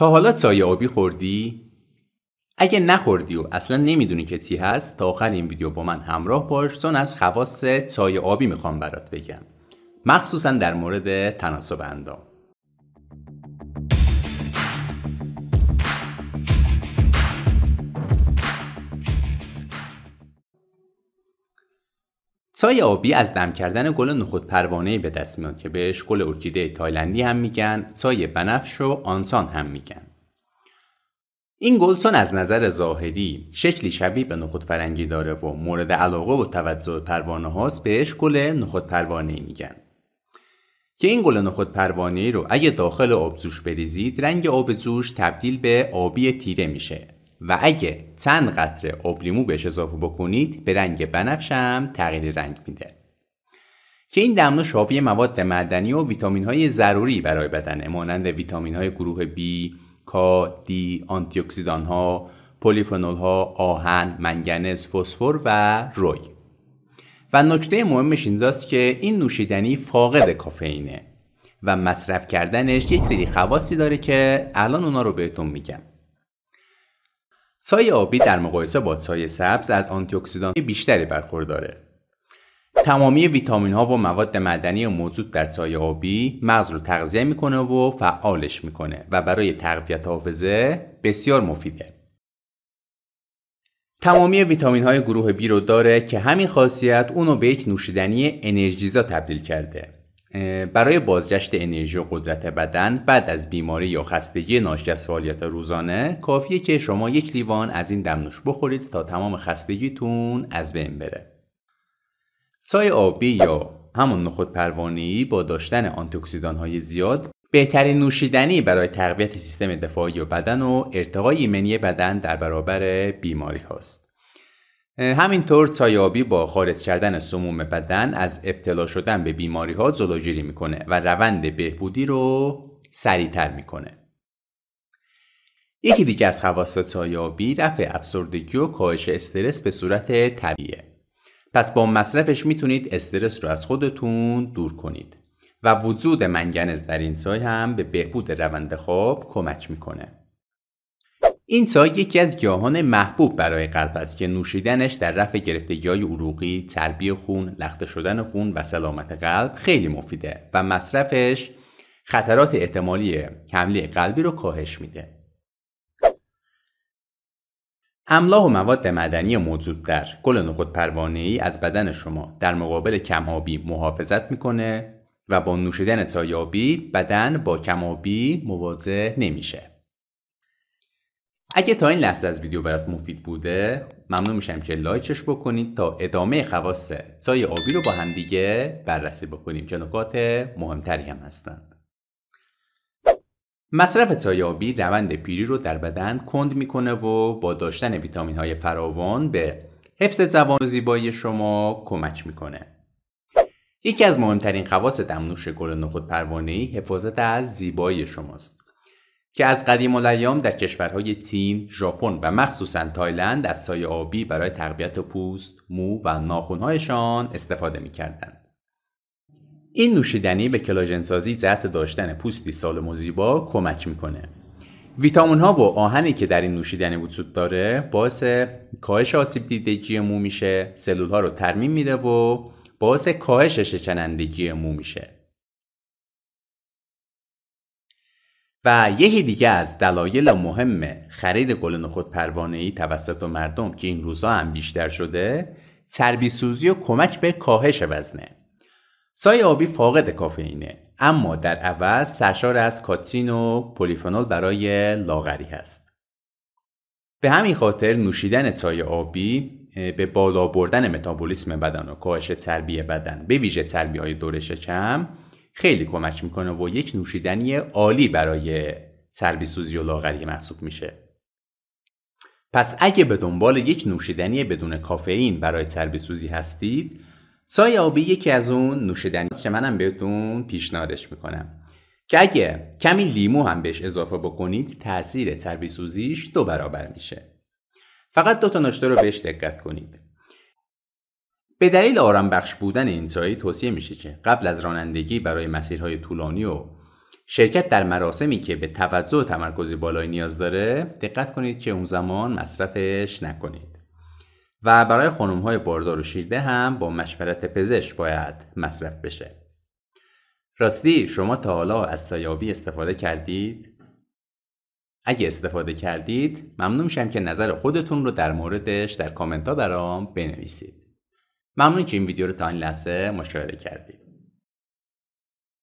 تا حالا چای آبی خوردی؟ اگه نخوردی و اصلا نمیدونی که چی هست تا آخر این ویدیو با من همراه باش چون از خواص چای آبی میخوام برات بگم مخصوصا در مورد تناسب اندام سایه آبی از دم کردن گل نخود پروانه به دست میاد که بهش گل ارکیده تایلندی هم میگن سایه بنفش و آنسان هم میگن این چون از نظر ظاهری شکلی شبیه به نخود فرنگی داره و مورد علاقه و توجه پروانه هاست بهش گل نخود پروانه میگن که این گل نخود پروانه رو اگه داخل آبجوش بریزید رنگ آب جوش تبدیل به آبی تیره میشه و اگه چند قطره اوبلیمو بهش اضافه بکنید به رنگ بنفش تغییر رنگ میده که این دمنو شاوی مواد معدنی و ویتامین های ضروری برای بدنه مانند ویتامین های گروه B، K، D، آنتی ها، پولیفنول ها، آهن، منگنز، فسفر و روی و نکته مهمش اینجاست که این نوشیدنی فاقد کافئینه و مصرف کردنش یک سری خواصی داره که الان اونا رو بهتون میگم سایه آبی در مقایسه با سایه سبز از آنتی اکسیدان بیشتری برخورداره. تمامی ویتامین ها و مواد معدنی موجود در سایه آبی مغز رو تغذیه میکنه و فعالش میکنه و برای تقویت حافظه بسیار مفیده. تمامی ویتامین های گروه بی رو داره که همین خاصیت اونو به یک نوشیدنی انرژیزا تبدیل کرده برای بازگشت انرژی و قدرت بدن بعد از بیماری یا خستگی ناشی از فعالیت روزانه کافیه که شما یک لیوان از این دمنوش بخورید تا تمام خستگیتون از بین بره سای آبی یا همون نخود پروانی با داشتن آنتوکسیدان های زیاد بهترین نوشیدنی برای تقویت سیستم دفاعی و بدن و ارتقای ایمنی بدن در برابر بیماری هاست. همینطور تایابی با خارج کردن سموم بدن از ابتلا شدن به بیماری ها جلوگیری میکنه و روند بهبودی رو سریعتر میکنه یکی دیگه از خواص تایابی رفع افسردگی و کاهش استرس به صورت طبیعه. پس با مصرفش میتونید استرس رو از خودتون دور کنید و وجود منگنز در این سای هم به بهبود روند خواب کمک میکنه این چای یکی از گیاهان محبوب برای قلب است که نوشیدنش در رفع گرفتگیهای عروقی، تربیه خون، لخته شدن خون و سلامت قلب خیلی مفیده و مصرفش خطرات احتمالی حمله قلبی رو کاهش میده. املاح و مواد مدنی موجود در گل نخود پروانه ای از بدن شما در مقابل کمابی محافظت میکنه و با نوشیدن چای بدن با کمابی مواجه نمیشه. اگه تا این لحظه از ویدیو برات مفید بوده ممنون میشم که لایکش بکنید تا ادامه خواص چای آبی رو با هم دیگه بررسی بکنیم که نکات مهمتری هم هستند مصرف چای آبی روند پیری رو در بدن کند میکنه و با داشتن ویتامین های فراوان به حفظ زبان و زیبایی شما کمک میکنه یکی از مهمترین خواص دمنوش گل نخود پروانه حفاظت از زیبایی شماست که از قدیم الایام در کشورهای تین، ژاپن و مخصوصا تایلند از سایه آبی برای تقویت پوست، مو و ناخونهایشان استفاده میکردند. این نوشیدنی به کلاژنسازی جهت داشتن پوستی سالم و زیبا کمک میکنه. ویتامین ها و آهنی که در این نوشیدنی وجود داره باعث کاهش آسیب دیدگی مو میشه، سلول ها رو ترمیم میده و باعث کاهش شکنندگی مو میشه. و یکی دیگه از دلایل مهم خرید گل نخود ای توسط مردم که این روزها هم بیشتر شده تربی سوزی و کمک به کاهش وزنه سای آبی فاقد کافئینه اما در اول سرشار از کاتین و پلیفنول برای لاغری هست به همین خاطر نوشیدن چای آبی به بالا بردن متابولیسم بدن و کاهش تربیه بدن به ویژه تربیه های دورش چم، خیلی کمک میکنه و یک نوشیدنی عالی برای چربی سوزی و لاغری محسوب میشه پس اگه به دنبال یک نوشیدنی بدون کافئین برای چربی سوزی هستید سای آبی یکی از اون نوشیدنی که منم بهتون پیشنهادش میکنم که اگه کمی لیمو هم بهش اضافه بکنید تاثیر چربی سوزیش دو برابر میشه فقط دو تا نشته رو بهش دقت کنید به دلیل آرام بخش بودن این سایه توصیه میشه که قبل از رانندگی برای مسیرهای طولانی و شرکت در مراسمی که به توجه و تمرکزی بالایی نیاز داره دقت کنید که اون زمان مصرفش نکنید و برای خانم های باردار و شیرده هم با مشورت پزشک باید مصرف بشه راستی شما تا حالا از سایابی استفاده کردید؟ اگه استفاده کردید ممنون میشم که نظر خودتون رو در موردش در کامنت ها برام بنویسید ممنون که این ویدیو رو تا این لحظه مشاهده کردید